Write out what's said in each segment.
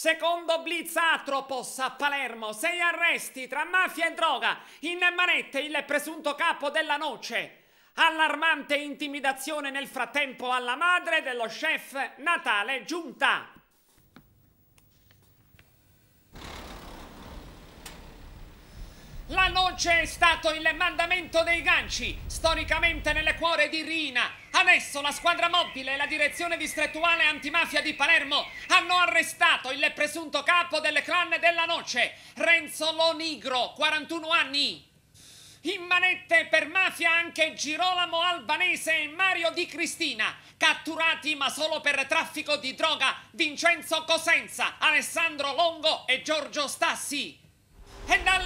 Secondo blitz Atropos a Palermo, sei arresti tra mafia e droga, in manette il presunto capo della noce. Allarmante intimidazione nel frattempo alla madre dello chef Natale Giunta. La noce è stato il mandamento dei ganci, storicamente nel cuore di Rina, Adesso la squadra mobile e la direzione distrettuale antimafia di Palermo hanno arrestato il presunto capo delle clan della noce, Renzo Lonigro, 41 anni. In manette per mafia anche Girolamo Albanese e Mario Di Cristina, catturati ma solo per traffico di droga Vincenzo Cosenza, Alessandro Longo e Giorgio Stassi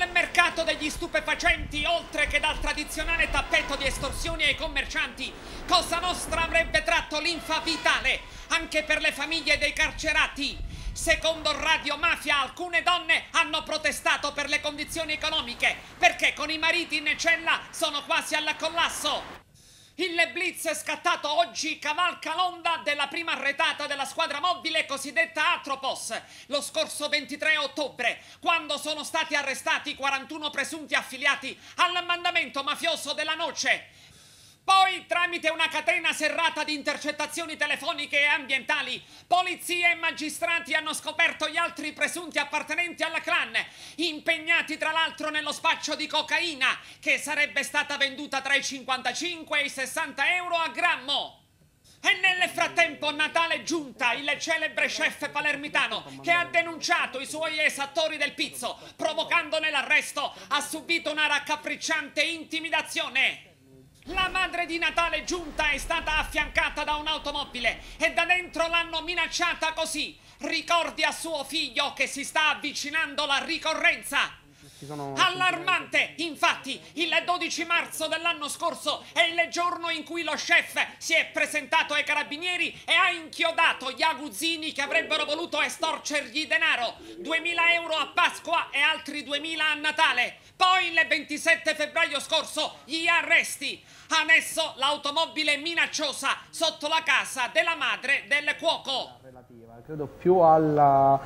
mercato degli stupefacenti, oltre che dal tradizionale tappeto di estorsioni ai commercianti, Cosa Nostra avrebbe tratto l'infa vitale anche per le famiglie dei carcerati. Secondo Radio Mafia alcune donne hanno protestato per le condizioni economiche perché con i mariti in cella sono quasi al collasso. Il blitz è scattato oggi cavalca l'onda della prima retata della squadra mobile cosiddetta Atropos lo scorso 23 ottobre, quando sono stati arrestati 41 presunti affiliati all'ammandamento mafioso della noce. Poi, tramite una catena serrata di intercettazioni telefoniche e ambientali, polizie e magistrati hanno scoperto gli altri presunti appartenenti alla clan, impegnati tra l'altro nello spaccio di cocaina, che sarebbe stata venduta tra i 55 e i 60 euro a grammo. E nel frattempo Natale Giunta, il celebre chef palermitano, che ha denunciato i suoi esattori del pizzo, provocandone l'arresto, ha subito una raccapricciante intimidazione. La madre di Natale giunta è stata affiancata da un'automobile e da dentro l'hanno minacciata così. Ricordi a suo figlio che si sta avvicinando la ricorrenza. Allarmante, infatti, il 12 marzo dell'anno scorso è il giorno in cui lo chef si è presentato ai carabinieri e ha inchiodato gli aguzzini che avrebbero voluto estorcergli denaro. 2000 euro a Pasqua e altri 2000 a Natale. Poi il 27 febbraio scorso gli arresti. Ha messo l'automobile minacciosa sotto la casa della madre del cuoco. Relativa, credo più alla,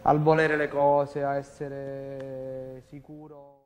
al volere le cose, a essere sicuro.